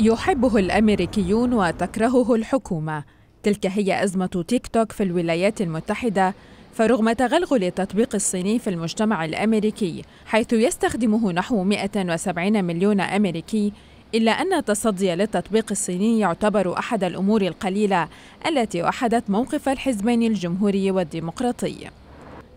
يحبه الامريكيون وتكرهه الحكومه تلك هي ازمه تيك توك في الولايات المتحده فرغم تغلغل التطبيق الصيني في المجتمع الامريكي حيث يستخدمه نحو 170 مليون امريكي إلا أن التصدي للتطبيق الصيني يعتبر أحد الأمور القليلة التي وحدت موقف الحزبين الجمهوري والديمقراطي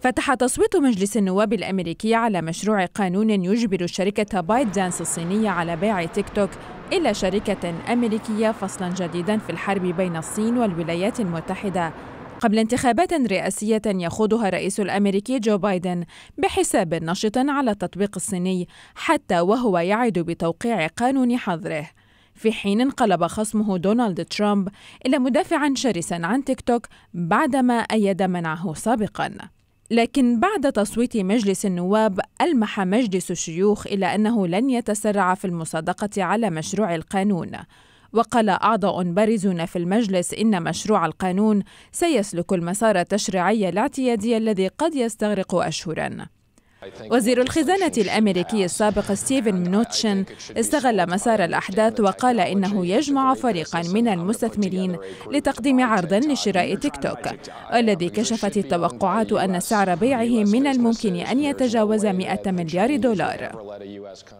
فتح تصويت مجلس النواب الأمريكي على مشروع قانون يجبر شركة دانس الصينية على بيع تيك توك إلى شركة أمريكية فصلا جديدا في الحرب بين الصين والولايات المتحدة قبل انتخابات رئاسية يخوضها الرئيس الأمريكي جو بايدن بحساب نشط على التطبيق الصيني حتى وهو يعد بتوقيع قانون حظره في حين انقلب خصمه دونالد ترامب إلى مدافع شرسا عن تيك توك بعدما أيد منعه سابقاً لكن بعد تصويت مجلس النواب ألمح مجلس الشيوخ إلى أنه لن يتسرع في المصادقة على مشروع القانون وقال أعضاء بارزون في المجلس إن مشروع القانون سيسلك المسار التشريعي الاعتيادي الذي قد يستغرق أشهراً وزير الخزانة الأمريكي السابق ستيفن منوتشن استغل مسار الأحداث وقال إنه يجمع فريقا من المستثمرين لتقديم عرض لشراء تيك توك الذي كشفت التوقعات أن سعر بيعه من الممكن أن يتجاوز 100 مليار دولار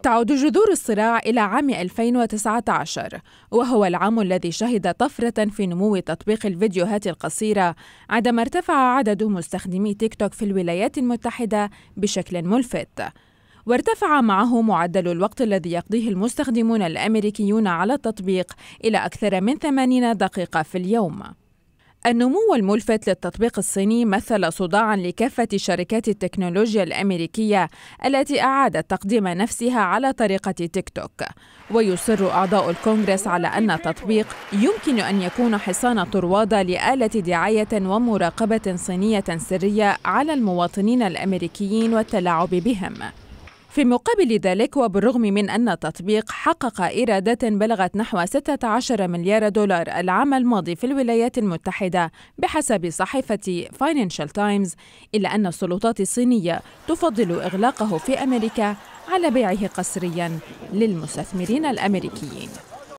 تعود جذور الصراع إلى عام 2019 وهو العام الذي شهد طفرة في نمو تطبيق الفيديوهات القصيرة عندما ارتفع عدد مستخدمي تيك توك في الولايات المتحدة بشكل ملفت وارتفع معه معدل الوقت الذي يقضيه المستخدمون الأمريكيون على التطبيق إلى أكثر من 80 دقيقة في اليوم النمو الملفت للتطبيق الصيني مثل صداعا لكافة شركات التكنولوجيا الأمريكية التي أعادت تقديم نفسها على طريقة تيك توك ويصر أعضاء الكونغرس على أن التطبيق يمكن أن يكون حصان طروادة لآلة دعاية ومراقبة صينية سرية على المواطنين الأمريكيين والتلاعب بهم في مقابل ذلك وبالرغم من أن التطبيق حقق إيرادات بلغت نحو 16 مليار دولار العام الماضي في الولايات المتحدة بحسب صحيفة فاينانشال تايمز إلا أن السلطات الصينية تفضل إغلاقه في أمريكا على بيعه قسريا للمستثمرين الأمريكيين